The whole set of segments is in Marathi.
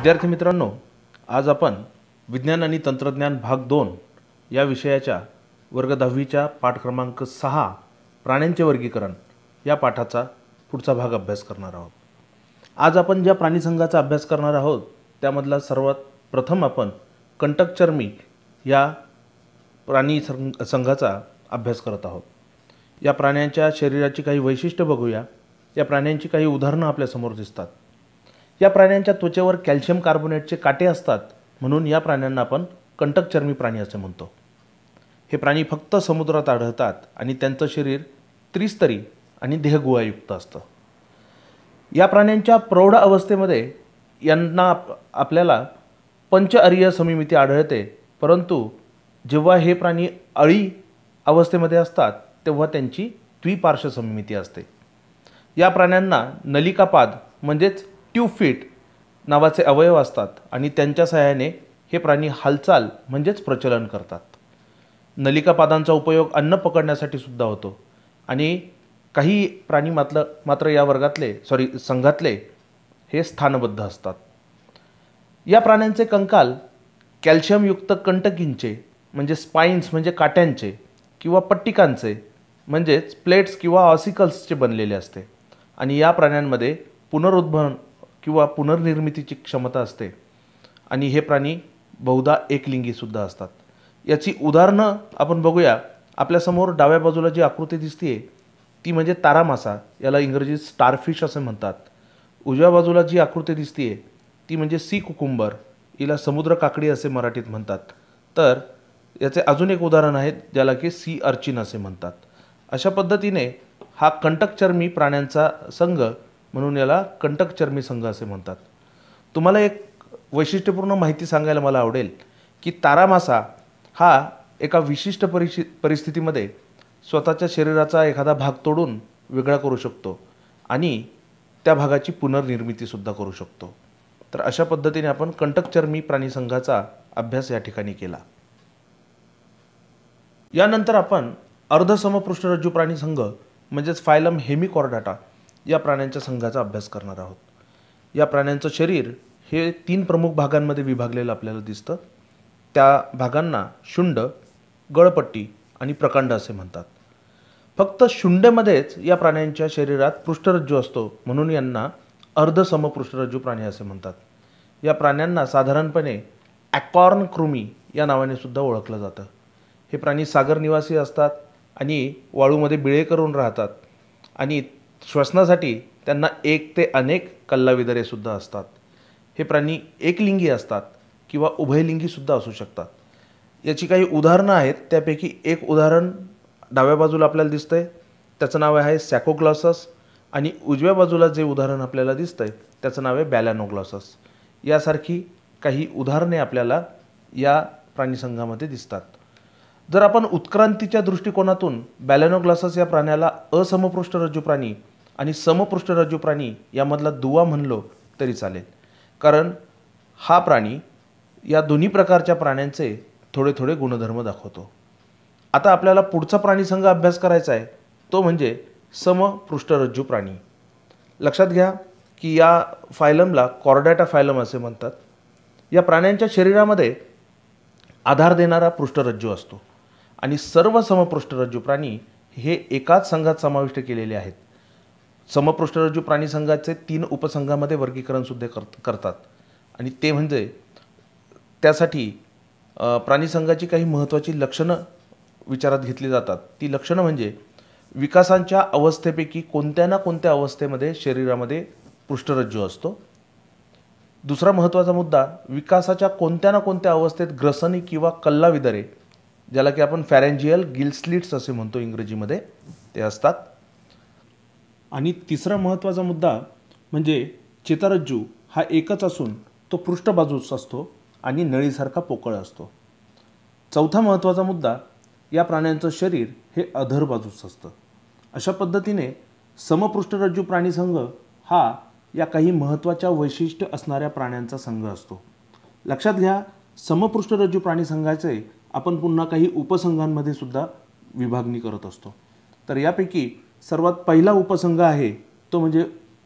विद्यार्थी मित्रांनो आज आपण विज्ञान आणि तंत्रज्ञान भाग दोन या विषयाच्या वर्ग दहावीच्या पाठ क्रमांक सहा प्राण्यांचे वर्गीकरण या पाठाचा पुढचा भाग अभ्यास करणार आहोत आज आपण ज्या प्राणीसंघाचा अभ्यास करणार आहोत त्यामधला सर्वात प्रथम आपण कंटकचर्मी या प्राणी संघाचा अभ्यास करत आहोत या प्राण्यांच्या शरीराची काही वैशिष्ट्य बघूया या प्राण्यांची काही उदाहरणं आपल्यासमोर दिसतात या प्राण्यांच्या त्वचेवर कॅल्शियम कार्बोनेटचे काटे असतात म्हणून या प्राण्यांना आपण कंटकचर्मी प्राणी असे म्हणतो हे प्राणी फक्त समुद्रात आढळतात आणि त्यांचं शरीर त्रिस्तरी आणि देहगुहायुक्त असतं या प्राण्यांच्या प्रौढ अवस्थेमध्ये यांना आपल्याला आपल्याला अरिय समिमिती आढळते परंतु जेव्हा हे प्राणी अळी अवस्थेमध्ये असतात तेव्हा त्यांची द्विपार्श्व समिमिती असते या प्राण्यांना नलिकापाद म्हणजेच फीट नावाचे अवयव असतात आणि त्यांच्या सहाय्याने हे प्राणी हालचाल म्हणजेच प्रचलन करतात नलिकापादांचा उपयोग अन्न पकडण्यासाठी सुद्धा होतो आणि काही प्राणी मात्र मात्र या वर्गातले सॉरी संघातले हे स्थानबद्ध असतात या प्राण्यांचे कंकाल कॅल्शियमयुक्त कंटकींचे म्हणजे स्पाईन्स म्हणजे काट्यांचे किंवा पट्टिकांचे म्हणजेच प्लेट्स किंवा ऑसिकल्सचे बनलेले असते आणि या प्राण्यांमध्ये पुनरुद्भवन किंवा पुनर्निर्मितीची क्षमता असते आणि हे प्राणी बहुधा एकलिंगीसुद्धा असतात याची उदाहरणं आपण बघूया आपल्यासमोर डाव्या बाजूला जी आकृती दिसते ती म्हणजे तारामासा याला इंग्रजीत स्टारफिश असे म्हणतात उजव्या बाजूला जी आकृती दिसते ती म्हणजे सी कुकुंबर हिला समुद्र काकडी असे मराठीत म्हणतात तर याचे अजून एक उदाहरण आहे ज्याला की सी अर्चिन असे म्हणतात अशा पद्धतीने हा कंटकचर्मी प्राण्यांचा संघ म्हणून याला कंटकचर्मी संघ असे म्हणतात तुम्हाला एक वैशिष्ट्यपूर्ण माहिती सांगायला मला आवडेल की तारामासा हा एका विशिष्ट परिशि परिस्थितीमध्ये स्वतःच्या शरीराचा एखादा भाग तोडून वेगळा करू शकतो आणि त्या भागाची पुनर्निर्मितीसुद्धा करू शकतो तर अशा पद्धतीने आपण कंटकचर्मी प्राणीसंघाचा अभ्यास या ठिकाणी केला यानंतर आपण अर्धसमपृष्ठरज्जू प्राणीसंघ म्हणजेच फायलम हेमिकॉर्डाटा या प्राण्यांच्या संघाचा अभ्यास करणार आहोत या प्राण्यांचं शरीर हे तीन प्रमुख भागांमध्ये विभागलेलं आपल्याला दिसतं त्या भागांना शुंड गळपट्टी आणि प्रकांड असे म्हणतात फक्त शुंडेमध्येच या प्राण्यांच्या शरीरात पृष्ठरज्जू असतो म्हणून यांना अर्धसमपृष्ठरज्जू प्राणी असे म्हणतात या प्राण्यांना साधारणपणे ॲकॉर्न कृमी या नावाने सुद्धा ओळखलं जातं हे प्राणी सागर निवासी असतात आणि वाळूमध्ये बिळे करून राहतात आणि श्वसनासाठी त्यांना एक ते अनेक कल्लाविदरेसुद्धा असतात हे प्राणी एकलिंगी असतात किंवा उभयलिंगीसुद्धा असू शकतात याची काही उदाहरणं आहेत त्यापैकी एक उदाहरण डाव्या बाजूला आपल्याला दिसतं आहे त्याचं नाव आहे सॅकोग्लॉसस आणि उजव्या बाजूला जे उदाहरण आपल्याला दिसतं आहे त्याचं नाव आहे बॅलॅनोग्लॉसस यासारखी काही उदाहरणे आपल्याला या प्राणीसंघामध्ये दिसतात जर आपण उत्क्रांतीच्या दृष्टिकोनातून बॅलेनोग्लासस या प्राण्याला असमपृष्ठरज्जू प्राणी आणि समपृष्ठरज्जू प्राणी यामधला दुवा म्हणलो तरी चालेल कारण हा प्राणी या दोन्ही प्रकारच्या प्राण्यांचे थोडे थोडे गुणधर्म दाखवतो आता आपल्याला पुढचा प्राणीसंघ अभ्यास करायचा आहे तो म्हणजे समपृष्ठरज्जू प्राणी लक्षात घ्या की या फायलमला कॉर्डॅटा फायलम असे म्हणतात या प्राण्यांच्या शरीरामध्ये आधार देणारा पृष्ठरज्जू असतो आणि सर्व समपृष्ठरज्जू प्राणी हे एकाच संघात समाविष्ट केलेले आहेत समपृष्ठरज्जू प्राणी संघाचे तीन उपसंघामध्ये वर्गीकरणसुद्धा कर करतात आणि ते म्हणजे त्यासाठी प्राणी संघाची काही महत्त्वाची लक्षणं विचारात घेतली जातात ती लक्षणं म्हणजे विकासांच्या अवस्थेपैकी कोणत्या ना कोणत्या अवस्थेमध्ये शरीरामध्ये पृष्ठरज्जू असतो दुसरा महत्त्वाचा मुद्दा विकासाच्या कोणत्या ना कोणत्या अवस्थेत ग्रसनी किंवा कल्लाविदरे ज्याला की आपण फॅरेंजियल गिल्स्लिट्स असे म्हणतो इंग्रजीमध्ये ते असतात आणि तिसरा महत्त्वाचा मुद्दा म्हणजे चितारज्जू हा एकच असून तो पृष्ठबाजूच असतो आणि नळीसारखा पोकळ असतो चौथा महत्त्वाचा मुद्दा या प्राण्यांचं शरीर हे अधर बाजूच असतं अशा पद्धतीने समपृष्ठरज्जू प्राणीसंघ हा या काही महत्त्वाच्या वैशिष्ट्य असणाऱ्या प्राण्यांचा संघ असतो लक्षात घ्या समपृष्ठरज्जू प्राणीसंघाचे आपण पुन्हा काही उपसंघांमध्ये सुद्धा विभागणी करत असतो तर यापैकी सर्वात पहिला उपसंघ आहे तो म्हणजे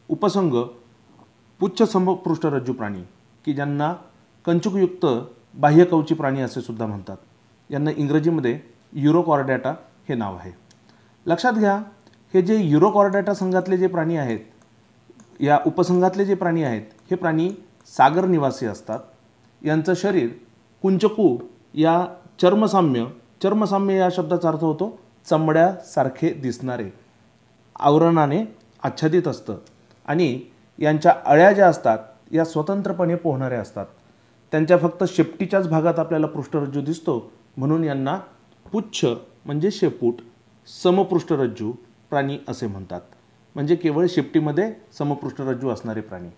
उपसंघ पुच्छ समपृष्ठरज्जू प्राणी की ज्यांना कंचुकयुक्त बाह्यकवची प्राणी असे सुद्धा म्हणतात यांना इंग्रजीमध्ये युरोकॉर्डॅटा हे नाव आहे लक्षात घ्या हे जे युरोकॉर्डॅटा संघातले जे प्राणी आहेत या उपसंघातले जे प्राणी आहेत हे प्राणी सागर निवासी असतात यांचं शरीर कुंचकू या चर्मसाम्य चर्मसाम्य या शब्दाचा अर्थ होतो चमड्यासारखे दिसणारे आवरणाने आच्छादित असतं आणि यांच्या अळ्या ज्या असतात या स्वतंत्रपणे पोहणाऱ्या असतात त्यांच्या फक्त शेपटीच्याच भागात आपल्याला पृष्ठरज्जू दिसतो म्हणून यांना पुच्छ म्हणजे शेपूट समपृष्ठरज्जू प्राणी असे म्हणतात म्हणजे केवळ शेपटीमध्ये समपृष्ठरज्जू असणारे प्राणी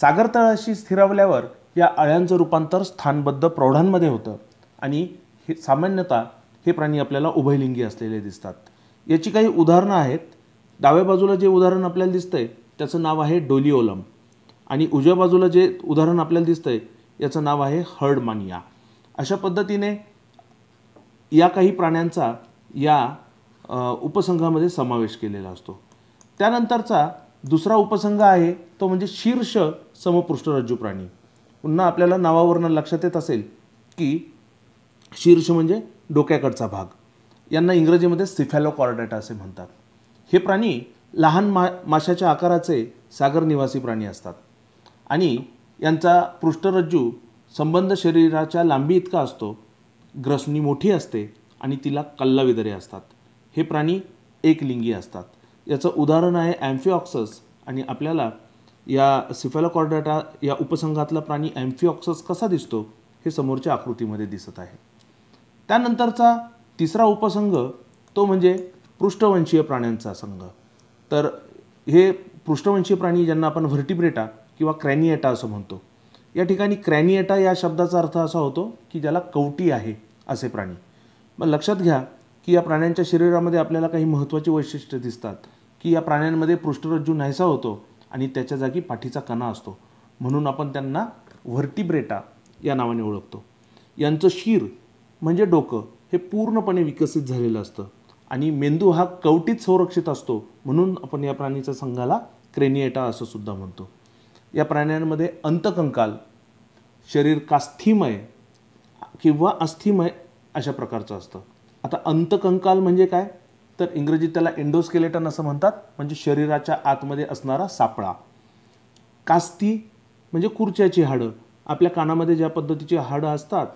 सागरतळाशी स्थिरावल्यावर या अळ्यांचं रूपांतर स्थानबद्ध प्रौढांमध्ये होतं आणि हे सामान्यतः हे प्राणी आपल्याला उभयलिंगी असलेले दिसतात याची काही उदाहरणं आहेत डाव्या बाजूला जे उदाहरण आपल्याला दिसतं आहे त्याचं नाव आहे डोलिओलम आणि उजव्या बाजूला जे उदाहरण आपल्याला दिसतं आहे याचं नाव आहे हर्ड मानिया अशा पद्धतीने या काही प्राण्यांचा या उपसंघामध्ये समावेश केलेला असतो त्यानंतरचा दुसरा उपसंघ आहे तो म्हणजे शीर्ष समपृष्ठरज्जू प्राणी पुन्हा आपल्याला नावावरनं लक्षात येत असेल की शीर्ष म्हणजे डोक्याकडचा भाग यांना इंग्रजीमध्ये सिफॅलो कॉर्डेटा असे म्हणतात हे प्राणी लहान मा माशाच्या आकाराचे सागर निवासी प्राणी असतात आणि यांचा पृष्ठरज्जू संबंध शरीराच्या लांबी इतका असतो ग्रसणी मोठी असते आणि तिला कल्लाविदरे असतात हे प्राणी एकलिंगी असतात याचं उदाहरण आहे ॲम्फिऑक्सस आणि आपल्याला या सिफॅलोकॉर्डेटा या उपसंघातला प्राणी ॲम्फिऑक्सस कसा दिसतो हे समोरच्या आकृतीमध्ये दिसत आहे त्यानंतरचा तिसरा उपसंघ तो म्हणजे पृष्ठवंशीय प्राण्यांचा संघ तर हे पृष्ठवंशीय प्राणी ज्यांना आपण व्हर्टिब्रेटा किंवा क्रॅनिएटा असं म्हणतो या ठिकाणी क्रॅनिएटा या शब्दाचा अर्थ असा होतो की ज्याला कवटी आहे असे प्राणी मग लक्षात घ्या की या प्राण्यांच्या शरीरामध्ये आपल्याला काही महत्त्वाची वैशिष्ट्य दिसतात की या प्राण्यांमध्ये पृष्ठरज्जू नाहीसा होतो आणि त्याच्या जागी पाठीचा कणा असतो म्हणून आपण त्यांना व्हर्टिब्रेटा या नावाने ओळखतो यांचं शीर म्हणजे डोकं हे पूर्णपणे विकसित झालेलं असतं आणि मेंदू हा कवटीत संरक्षित असतो म्हणून आपण या प्राणीच्या संघाला क्रेनिएटा असं सुद्धा म्हणतो या प्राण्यांमध्ये अंतकंकाल शरीर कास्थिमय किंवा अस्थिमय अशा प्रकारचं असतं आता अंतकंकाल म्हणजे काय तर इंग्रजीत त्याला एंडोस्केलेटन असं म्हणतात म्हणजे शरीराच्या आतमध्ये असणारा सापळा कास्ती म्हणजे खुर्च्याची हाडं आपल्या कानामध्ये ज्या पद्धतीची हाडं असतात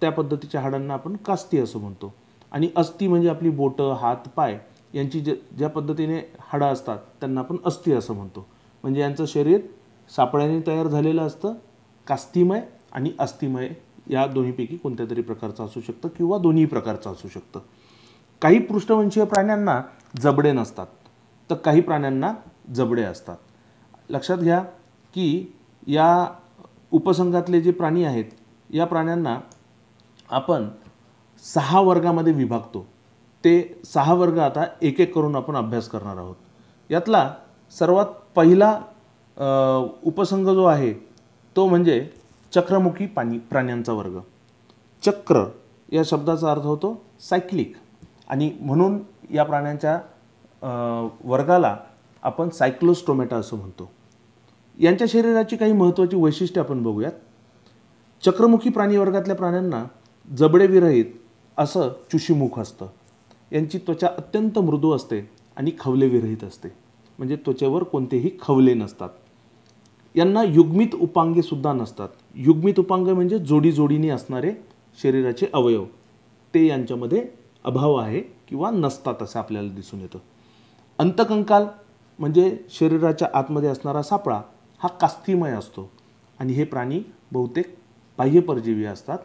त्या पद्धतीच्या हाडांना आपण कास्ती असं म्हणतो आणि अस्थी म्हणजे आपली बोटं हात पाय यांची ज ज्या पद्धतीने हाडं असतात त्यांना आपण अस्थी असं म्हणतो म्हणजे यांचं शरीर सापळ्याने तयार झालेलं असतं कास्तिमय आणि अस्थिमय या दोन्हीपैकी कोणत्या तरी प्रकारचं असू शकतं किंवा दोन्ही प्रकारचं असू शकतं काही पृष्ठवंशीय प्राण्यांना जबडे नसतात तर काही प्राण्यांना जबडे असतात लक्षात घ्या की या उपसंघातले जे प्राणी आहेत या प्राण्यांना आपण सहा वर्गामध्ये विभागतो ते सहा वर्ग आता एक एक करून आपण अभ्यास करणार आहोत यातला सर्वात पहिला उपसंग जो आहे तो म्हणजे चक्रमुखी पाणी प्राण्यांचा वर्ग चक्र या शब्दाचा अर्थ होतो सायक्लिक आणि म्हणून या प्राण्यांच्या वर्गाला आपण सायक्लोस्टोमॅटा असं म्हणतो यांच्या शरीराची काही महत्त्वाची वैशिष्ट्ये आपण बघूयात चक्रमुखी प्राणी वर्गातल्या प्राण्यांना जबडेविरहित असं चुशीमुख असतं यांची त्वचा अत्यंत मृदू असते आणि खवलेविरहित असते म्हणजे त्वचेवर कोणतेही खवले नसतात यांना युग्मित उपांगेसुद्धा नसतात युग्मित उपांग म्हणजे जोडीजोडीने असणारे शरीराचे अवयव ते यांच्यामध्ये अभाव आहे किंवा नसतात असं आपल्याला दिसून येतं अंतकंकाल म्हणजे शरीराच्या आतमध्ये असणारा सापळा हा कास्तीमय असतो आणि हे प्राणी बहुतेक बाह्यपरजीवी परजीवी असतात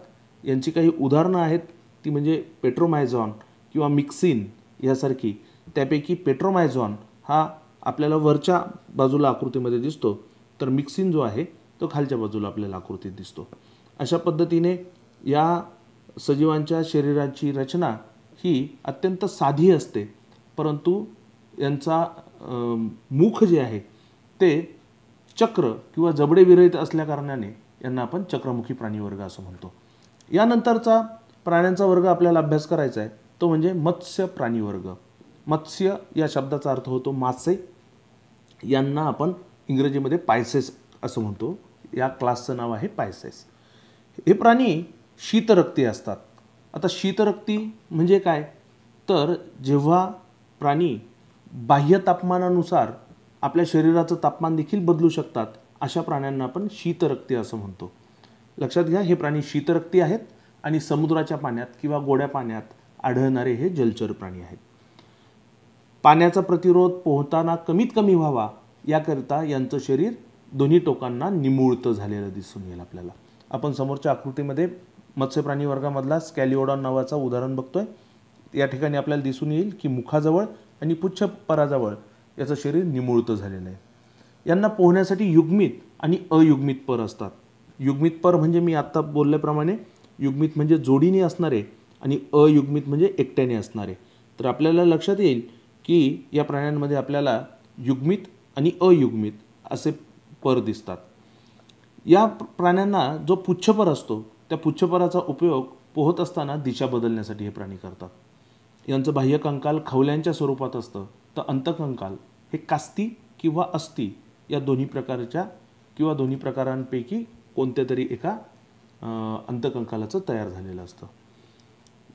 यांची काही उदाहरणं आहेत ती म्हणजे पेट्रोमायझॉन किंवा मिक्सिन यासारखी त्यापैकी पेट्रोमायझॉन हा आपल्याला वरच्या बाजूला आकृतीमध्ये दिसतो तर मिक्सिन जो आहे तो खालच्या बाजूला आपल्याला आकृतीत दिसतो अशा पद्धतीने या सजीवांच्या शरीराची रचना ही अत्यंत साधी असते परंतु यांचा मुख जे आहे ते चक्र किंवा जबडे विरहित असल्याकारणाने यांना आपण चक्रमुखी प्राणीवर्ग असं म्हणतो यानंतरचा प्राण्यांचा वर्ग आपल्याला अभ्यास करायचा आहे तो म्हणजे मत्स्य प्राणी वर्ग मत्स्य या शब्दाचा अर्थ होतो मासे यांना आपण इंग्रजीमध्ये पायसेस असं म्हणतो या क्लासचं नाव आहे पायसेस हे प्राणी शीतरक्ती असतात आता शीतरक्ती म्हणजे काय तर जेव्हा प्राणी बाह्य तापमानानुसार आपल्या शरीराचं तापमान देखील बदलू शकतात अशा प्राण्यांना आपण शीतरक्ती असं म्हणतो लक्षात घ्या हे प्राणी शीतरक्ती आहेत आणि समुद्राच्या पाण्यात किंवा गोड्या पाण्यात आढळणारे हे जलचर प्राणी आहेत पाण्याचा प्रतिरोध पोहताना कमीत कमी व्हावा याकरिता यांचं शरीर दोन्ही टोकांना निमुळतं झालेलं दिसून येईल आपल्याला आपण समोरच्या आकृतीमध्ये मत्स्यप्राणी वर्गामधला स्कॅलिओडॉन नावाचा उदाहरण बघतोय या ठिकाणी आपल्याला दिसून येईल की मुखाजवळ आणि पराजवळ याचं शरीर निमुळतं झालेलं आहे यांना पोहण्यासाठी युग्मित आणि अयुग्मित पर असतात युग्मित पर म्हणजे मी आत्ता बोलल्याप्रमाणे युग्मित म्हणजे जोडीने असणारे आणि अयुग्मित म्हणजे एकट्याने असणारे तर आपल्याला लक्षात येईल की या प्राण्यांमध्ये आपल्याला युग्मित आणि अयुग्मित असे पर दिसतात या प्राण्यांना जो पुच्छपर असतो त्या पुच्छपराचा उपयोग पोहत असताना दिशा बदलण्यासाठी हे प्राणी करतात यांचं बाह्य कंकाल खवल्यांच्या स्वरूपात असतं तर अंतकंकाल हे कास्ती किंवा अस्थि या दोन्ही प्रकारच्या किंवा दोन्ही प्रकारांपैकी कोणत्या तरी एका अंतकंकालाचं तयार झालेलं असतं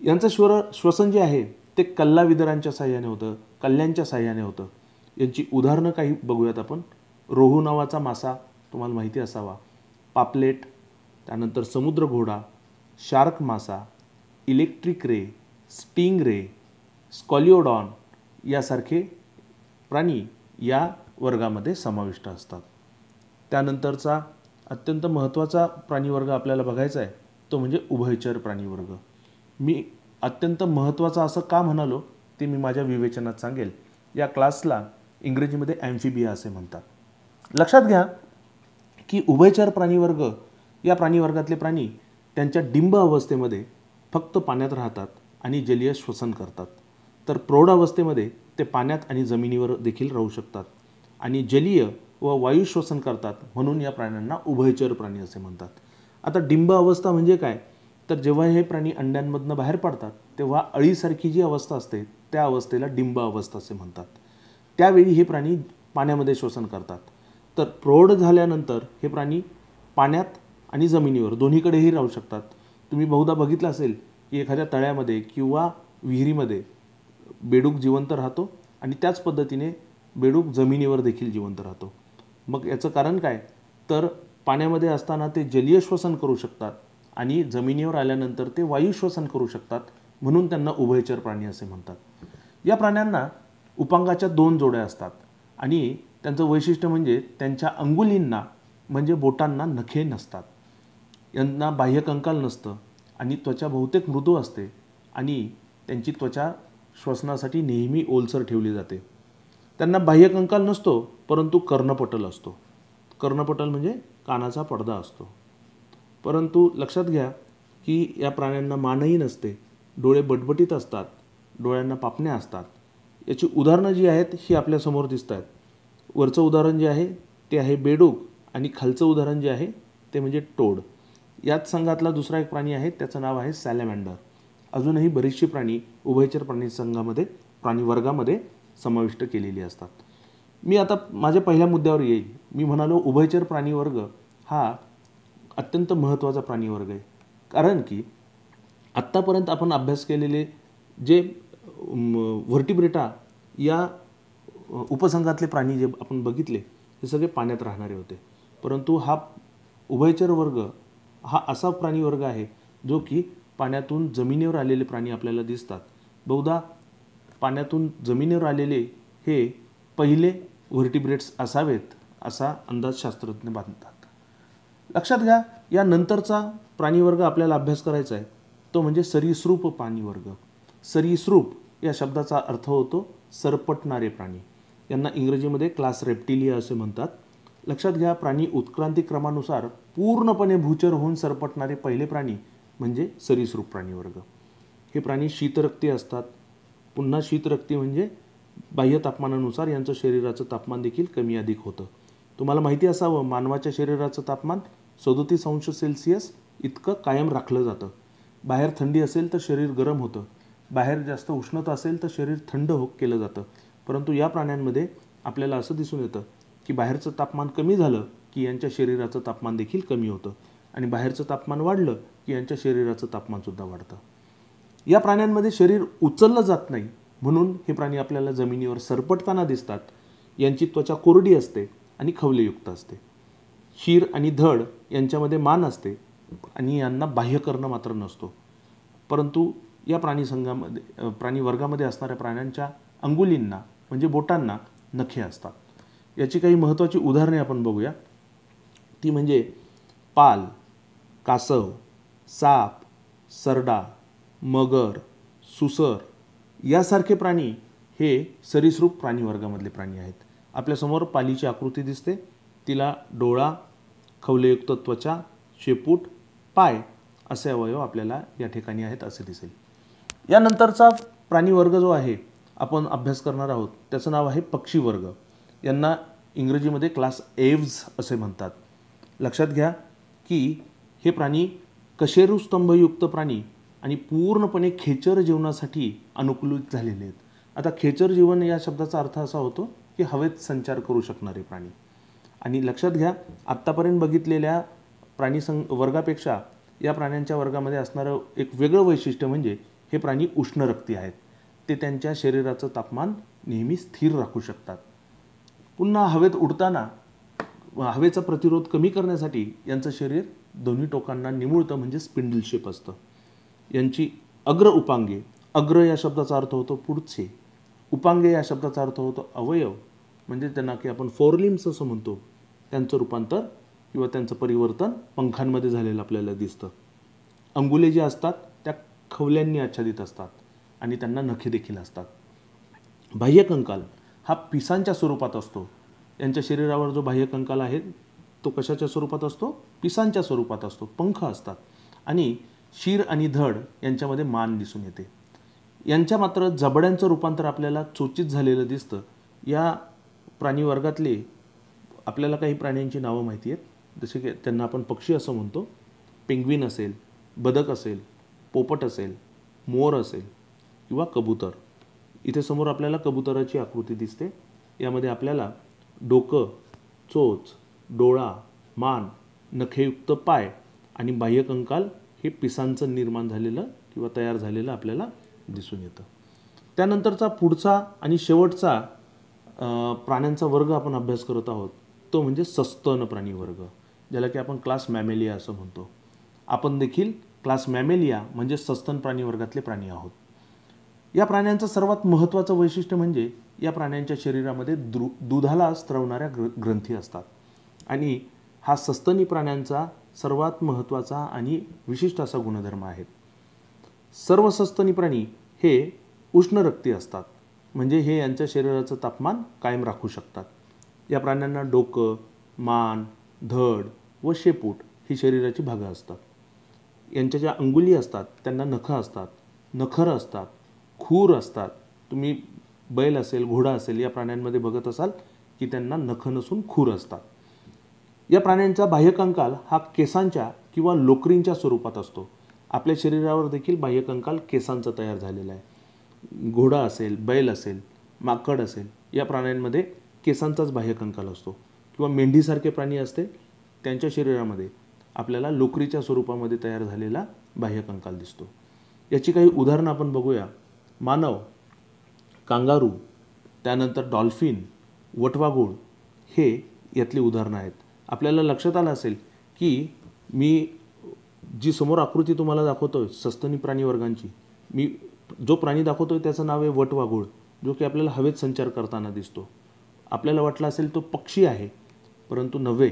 यांचं श्वर श्वसन जे आहे ते कल्लाविदरांच्या साह्याने होतं कल्ल्यांच्या साह्याने होतं यांची उदाहरणं काही बघूयात आपण रोहू नावाचा मासा तुम्हाला माहिती असावा पापलेट त्यानंतर समुद्र घोडा शार्क मासा इलेक्ट्रिक रे स्टिंग रे स्कॉलिओडॉन यासारखे प्राणी या वर्गामध्ये समाविष्ट असतात त्यानंतरचा अत्यंत महत्त्वाचा प्राणीवर्ग आपल्याला बघायचा आहे तो म्हणजे उभयचर प्राणीवर्ग मी अत्यंत महत्त्वाचा असं का म्हणालो ते मी माझ्या विवेचनात सांगेल या क्लासला इंग्रजीमध्ये ॲम्फिबिया असे म्हणतात लक्षात घ्या की उभयचर प्राणीवर्ग या प्राणीवर्गातले प्राणी त्यांच्या डिंब अवस्थेमध्ये फक्त पाण्यात राहतात आणि जलीय श्वसन करतात तर प्रौढ अवस्थेमध्ये ते पाण्यात आणि जमिनीवर देखील राहू शकतात आणि जलीय व वायू श्वसन करतात म्हणून या प्राण्यांना उभयचर प्राणी असे म्हणतात आता डिंब अवस्था म्हणजे काय तर जेव्हा हे प्राणी अंड्यांमधनं बाहेर पडतात तेव्हा अळीसारखी जी अवस्था असते त्या अवस्थेला डिंब अवस्था असे म्हणतात त्यावेळी हे प्राणी पाण्यामध्ये श्वसन करतात तर प्रौढ झाल्यानंतर हे प्राणी पाण्यात आणि जमिनीवर दोन्हीकडेही राहू शकतात तुम्ही बहुधा बघितलं असेल की एखाद्या तळ्यामध्ये किंवा विहिरीमध्ये बेडूक जिवंत राहतो आणि त्याच पद्धतीने बेडूक जमिनीवर देखील जिवंत राहतो मग याचं कारण काय तर पाण्यामध्ये असताना ते जलीय श्वसन करू शकतात आणि जमिनीवर आल्यानंतर ते वायू श्वसन करू शकतात म्हणून त्यांना उभयचर प्राणी असे म्हणतात या प्राण्यांना उपांगाच्या दोन जोड्या असतात आणि त्यांचं वैशिष्ट्य म्हणजे त्यांच्या अंगुलींना म्हणजे बोटांना नखे नसतात यांना बाह्य कंकाल नसतं आणि त्वचा बहुतेक मृदू असते आणि त्यांची त्वचा श्वसनासाठी नेहमी ओलसर ठेवली जाते त्यांना बाह्य कंकाल नसतो परंतु कर्णपटल असतो कर्णपटल म्हणजे कानाचा पडदा असतो परंतु लक्षात घ्या की या प्राण्यांना मानही नसते डोळे बटबटीत असतात डोळ्यांना पापण्या असतात याची उदाहरणं जी आहेत ही आपल्यासमोर दिसत आहेत वरचं उदाहरण जे आहे ते आहे बेडूक आणि खालचं उदाहरण जे आहे ते म्हणजे टोड याच संघातला दुसरा एक प्राणी आहे त्याचं नाव आहे सॅलॅमँडर अजूनही बरीचशी प्राणी उभयचर प्राणी संघामध्ये प्राणी वर्गामध्ये समाविष्ट केलेली असतात मी आता माझ्या पहिल्या मुद्द्यावर येईल मी म्हणालो उभयचर प्राणीवर्ग हा अत्यंत महत्त्वाचा प्राणीवर्ग आहे कारण की आत्तापर्यंत आपण अभ्यास केलेले जे व्हर्टिब्रेटा या उपसंघातले प्राणी जे आपण बघितले हे सगळे पाण्यात राहणारे होते परंतु हा उभयचर वर्ग हा असा प्राणीवर्ग आहे जो की पाण्यातून जमिनीवर आलेले प्राणी आपल्याला दिसतात बहुधा पाण्यातून जमिनीवर आलेले हे पहिले व्हर्टिब्रेट्स असावेत असा अंदाज शास्त्रज्ञ बांधतात लक्षात घ्या या नंतरचा प्राणीवर्ग आपल्याला अभ्यास करायचा आहे तो म्हणजे सरीसृप प्राणीवर्ग सरीसृप या शब्दाचा अर्थ होतो सरपटणारे प्राणी यांना इंग्रजीमध्ये क्लास रेप्टिलिया असे म्हणतात लक्षात घ्या प्राणी उत्क्रांती क्रमानुसार पूर्णपणे भूचर होऊन सरपटणारे पहिले प्राणी म्हणजे सरीसृप प्राणीवर्ग हे प्राणी शीतरक्ती असतात पुन्हा शीतरक्ती म्हणजे बाह्य तापमानानुसार यांचं शरीराचं तापमान देखील कमी अधिक होतं तुम्हाला माहिती असावं मानवाच्या शरीराचं तापमान सदोतीस अंश सेल्सिअस इतकं कायम राखलं जातं बाहेर थंडी असेल तर शरीर गरम होतं बाहेर जास्त उष्णता असेल तर शरीर थंड हो केलं जातं परंतु या प्राण्यांमध्ये आपल्याला असं दिसून येतं की बाहेरचं तापमान कमी झालं की यांच्या शरीराचं तापमान देखील कमी होतं आणि बाहेरचं तापमान वाढलं की यांच्या शरीराचं तापमानसुद्धा वाढतं या प्राण्यांमध्ये शरीर उचललं जात नाही म्हणून हे प्राणी आपल्याला जमिनीवर सरपटताना दिसतात यांची त्वचा कोरडी असते आणि खवलेयुक्त असते शीर आणि धड यांच्यामध्ये मान असते आणि यांना बाह्यकर्ण मात्र नसतो परंतु या प्राणी संघामध्ये प्राणी वर्गामध्ये असणाऱ्या प्राण्यांच्या अंगुलींना म्हणजे बोटांना नखे असतात याची काही महत्त्वाची उदाहरणे आपण बघूया ती म्हणजे पाल कासव साप सरडा मगर सुसर यासारखे प्राणी हे सरीसृप प्राणीवर्गामधले प्राणी आहेत आपल्यासमोर पालीची आकृती दिसते तिला डोळा खवलेयुक्त त्वचा शेपूट पाय असे अवयव आपल्याला या ठिकाणी आहेत असे दिसेल यानंतरचा प्राणीवर्ग जो आहे आपण अभ्यास करणार आहोत त्याचं नाव आहे पक्षीवर्ग यांना इंग्रजीमध्ये क्लास एव्ज असे म्हणतात लक्षात घ्या की हे प्राणी कशेरुस्तंभयुक्त प्राणी आणि पूर्णपणे खेचर जीवनासाठी अनुकूलित झालेले आहेत आता खेचर जीवन या शब्दाचा अर्थ असा होतो की हवेत संचार करू शकणारे प्राणी आणि लक्षात घ्या आत्तापर्यंत बघितलेल्या प्राणी सं वर्गापेक्षा या प्राण्यांच्या वर्गामध्ये असणारं एक वेगळं वैशिष्ट्य म्हणजे हे प्राणी उष्णरक्ती आहेत ते त्यांच्या शरीराचं तापमान नेहमी स्थिर राखू शकतात पुन्हा हवेत उडताना हवेचा प्रतिरोध कमी करण्यासाठी यांचं शरीर दोन्ही टोकांना निमुळतं म्हणजे स्पिंडल शेप असतं यांची अग्र उपांगे अग्र या शब्दाचा अर्थ होतो पुढचे उपांगे या शब्दाचा अर्थ होतो अवयव म्हणजे त्यांना की आपण फोरलिम्स असं म्हणतो त्यांचं रूपांतर किंवा त्यांचं परिवर्तन पंखांमध्ये झालेलं आपल्याला दिसतं अंगुले जे असतात त्या खवल्यांनी आच्छादित असतात आणि त्यांना नखे देखील असतात बाह्य कंकाल हा पिसांच्या स्वरूपात असतो यांच्या शरीरावर जो बाह्य कंकाल आहे तो कशाच्या स्वरूपात असतो पिसांच्या स्वरूपात असतो पंख असतात आणि शीर आणि धड यांच्यामध्ये मान दिसून येते यांच्या मात्र जबड्यांचं रूपांतर आपल्याला चोचित झालेलं दिसतं या प्राणी वर्गातले आपल्याला काही प्राण्यांची नावं माहिती आहेत जसे की त्यांना आपण पक्षी असं म्हणतो पेंग्विन असेल बदक असेल पोपट असेल मोर असेल किंवा कबूतर इथे समोर आपल्याला कबुतराची आकृती दिसते यामध्ये आपल्याला डोकं चोच डोळा मान नखेयुक्त पाय आणि बाह्यकंकाल हे पिसांचं निर्माण झालेलं किंवा तयार झालेलं आपल्याला दिसून येतं त्यानंतरचा पुढचा आणि शेवटचा प्राण्यांचा वर्ग आपण अभ्यास करत आहोत तो म्हणजे सस्तन प्राणी वर्ग ज्याला की आपण क्लास मॅमेलिया असं म्हणतो आपण देखील क्लास मॅमेलिया म्हणजे सस्तन प्राणी वर्गातले प्राणी आहोत या प्राण्यांचं सर्वात महत्त्वाचं वैशिष्ट्य म्हणजे या प्राण्यांच्या शरीरामध्ये द्रु दुधाला स्त्रवणाऱ्या ग्र ग्रंथी असतात आणि हा सस्तनी प्राण्यांचा सर्वात महत्त्वाचा आणि विशिष्ट असा गुणधर्म आहे सर्व सस्तनी प्राणी हे उष्णरक्ती असतात म्हणजे हे यांच्या शरीराचं तापमान कायम राखू शकतात या प्राण्यांना डोकं मान धड व शेपूट ही शरीराची भागं असतात यांच्या ज्या अंगुली असतात त्यांना नख असतात नखर असतात खूर असतात तुम्ही बैल असेल घोडा असेल या प्राण्यांमध्ये बघत असाल की त्यांना नख नसून खूर असतात या प्राण्यांचा बाह्यकंकाल हा केसांच्या किंवा लोकरींच्या स्वरूपात असतो आपल्या शरीरावर देखील बाह्यकंकाल केसांचा तयार झालेला आहे घोडा असेल बैल असेल माकड असेल या प्राण्यांमध्ये केसांचाच बाह्यकंकाल असतो किंवा मेंढीसारखे प्राणी असते त्यांच्या शरीरामध्ये आपल्याला लोकरीच्या स्वरूपामध्ये तयार झालेला बाह्यकंकाल दिसतो याची काही उदाहरणं आपण बघूया मानव कांगारू त्यानंतर डॉल्फिन वटवागूळ हे यातली उदाहरणं आहेत आपल्याला लक्षात आलं असेल की मी जी समोर आकृती तुम्हाला दाखवतो आहे सस्तनी प्राणीवर्गांची मी जो प्राणी दाखवतो आहे त्याचं नाव आहे वटवाघूळ जो की आपल्याला हवेत संचार करताना दिसतो आपल्याला वाटलं असेल तो पक्षी आहे परंतु नव्हे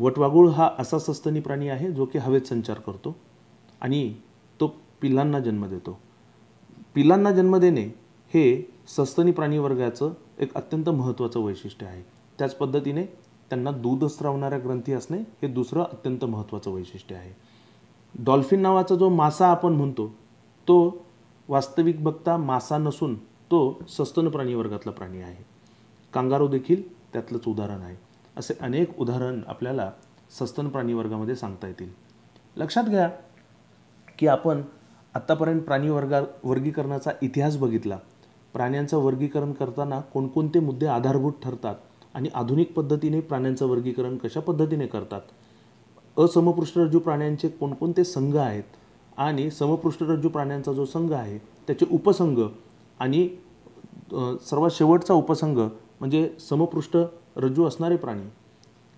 वटवाघूळ हा असा सस्तनी प्राणी आहे जो की हवेत संचार करतो आणि तो पिल्लांना जन्म देतो पिल्लांना जन्म देणे हे सस्तनी वर्गाचं एक अत्यंत महत्त्वाचं वैशिष्ट्य आहे त्याच पद्धतीने त्यांना दूध स्रावणाऱ्या ग्रंथी असणे हे दुसरं अत्यंत महत्त्वाचं वैशिष्ट्य आहे डॉल्फिन नावाचा जो मासा आपण म्हणतो तो वास्तविक बघता मासा नसून तो सस्तन प्राणी वर्गातला प्राणी आहे कांगारो देखील त्यातलंच उदाहरण आहे असे अनेक उदाहरण आपल्याला सस्तन प्राणी वर्गामध्ये सांगता येतील लक्षात घ्या की आपण आत्तापर्यंत प्राणी वर्गा वर्गीकरणाचा इतिहास बघितला प्राण्यांचं वर्गीकरण करताना कोणकोणते मुद्दे आधारभूत ठरतात आणि आधुनिक पद्धतीने प्राण्यांचं वर्गीकरण कशा पद्धतीने करतात असमपृष्ठरज्जू प्राण्यांचे कोणकोणते संघ आहेत आणि समपृष्ठरज्जू प्राण्यांचा जो संघ आहे त्याचे उपसंघ आणि सर्वात शेवटचा उपसंघ म्हणजे समपृष्ठ रज्जू असणारे प्राणी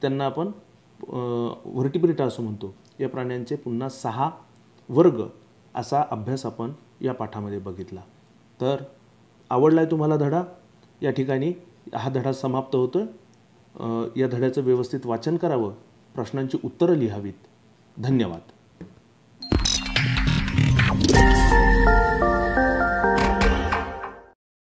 त्यांना आपण व्हर्टिब्रिटा असं म्हणतो या प्राण्यांचे पुन्हा सहा वर्ग असा अभ्यास आपण या पाठामध्ये बघितला तर आवडला आहे तुम्हाला धडा या ठिकाणी हा धडा समाप्त होतो या धड्याचं व्यवस्थित वाचन करावं प्रश्नांची उत्तरं लिहावीत धन्यवाद